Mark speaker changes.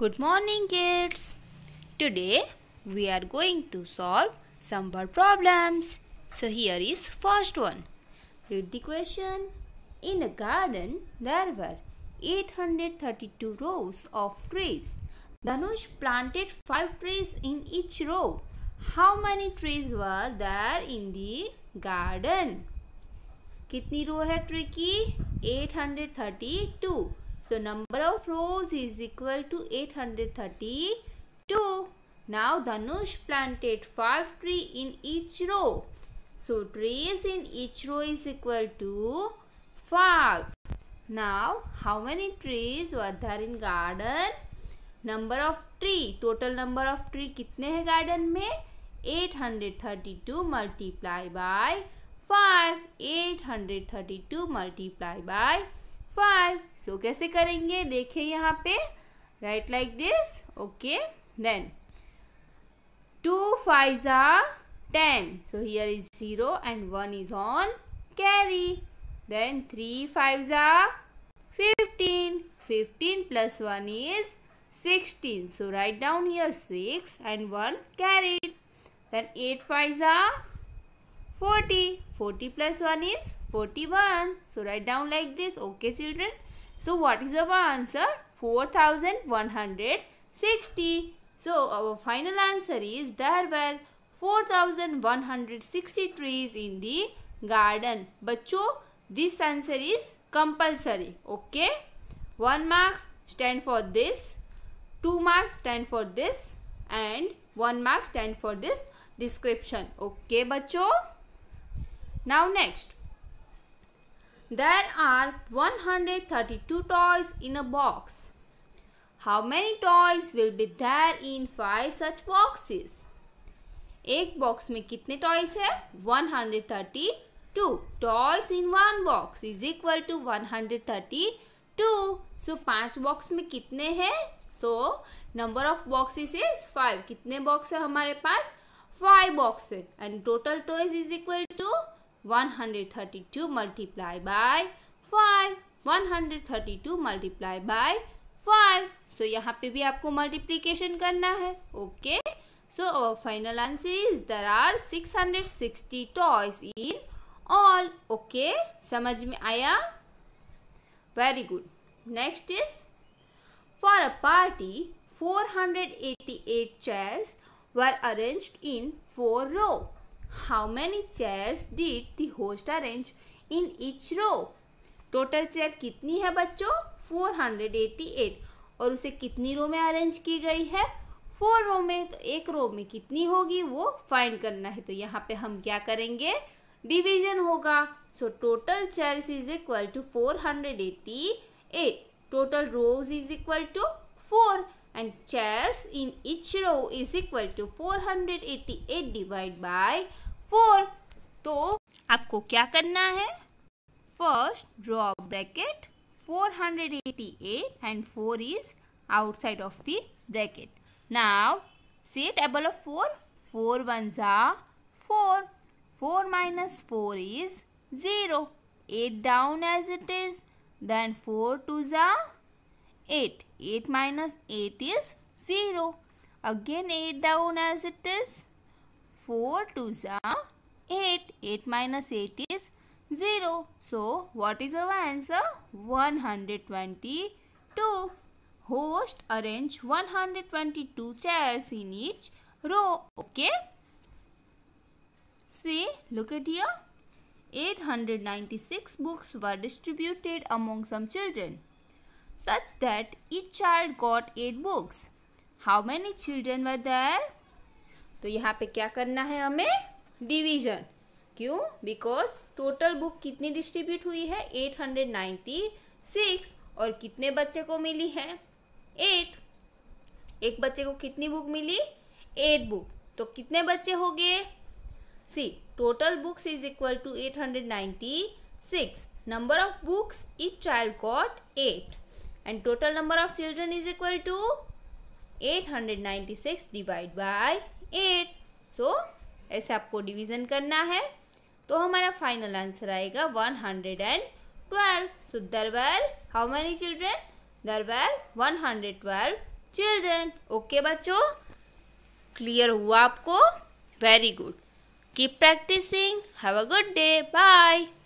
Speaker 1: Good morning kids. Today we are going to solve some word problems. So here is first one. Read the question. In a garden there were 832 rows of trees. Banush planted 5 trees in each row. How many trees were there in the garden? कितनी row है tree 832 so number of rows is equal to 832. Now Dhanush planted 5 tree in each row. So trees in each row is equal to 5. Now how many trees were there in garden? Number of tree. Total number of tree कितने hai garden में? 832 multiply by 5. 832 multiply by 5. Five so कैसे करेंगे देखें यहाँ पे write like this okay then two five जा ten so here is zero and one is on carry then three five जा fifteen fifteen plus one is sixteen so write down here six and one carry then eight five जा forty forty plus one is 41. So write down like this. Okay children. So what is our answer? 4160. So our final answer is there were 4160 trees in the garden. Bacho, this answer is compulsory. Okay. 1 marks stand for this. 2 marks stand for this. And 1 mark stand for this description. Okay, bacho. Now next. There are 132 toys in a box. How many toys will be there in five such boxes? एक box में कितने toys है 132 toys in one box is equal to 132 so पांच box में कितने हैं so number of boxes is five कितने box है हमारे पास फाइव बॉक्स है and total toys is equal to 132 multiplied by 5 132 multiplied by 5 so यहाँ पे भी आपको मल्टीप्लीकेशन करना है okay so our final answer is there are 660 toys in all okay समझ में आया very good next is for a party 488 chairs were arranged in four row how many chairs did the host arrange in each row? Total chair कितनी है बच्चों four hundred eighty eight और उसे कितनी रो में अरेंज की गई है फोर रो में तो एक रो में कितनी होगी वो फाइंड करना है तो यहाँ पे हम क्या करेंगे डिवीजन होगा so total chair is equal to four hundred eighty eight total rows is equal to four and chairs in each row is equal to 488 divided by 4 तो आपको क्या करना है first draw bracket 488 and 4 is outside of the bracket. Now see table of 4. 4 ones are 4. 4 minus 4 is 0. 8 down as it is. Then 4 twos are 8. 8 minus 8 is 0. Again 8 down as it is 4 to the 8. 8 minus 8 is 0. So what is our answer? 122. Host arrange 122 chairs in each row. Okay. See, look at here. 896 books were distributed among some children. such that each child got eight books. How many children were there? तो यहाँ पे क्या करना है हमें division क्यों because total book कितनी distribute हुई है 896 और कितने बच्चे को मिली है एट एक बच्चे को कितनी बुक मिली एट बुक तो कितने बच्चे हो गए see total books is equal to 896 number of books is child got eight and total number of children is equal to 896 divide by 8 so ऐसे आपको डिवीजन करना है तो हमारा फाइनल आंसर आएगा 112 so there were how many children there were twelve children okay बच्चों clear हुआ आपको very good keep practicing have a good day bye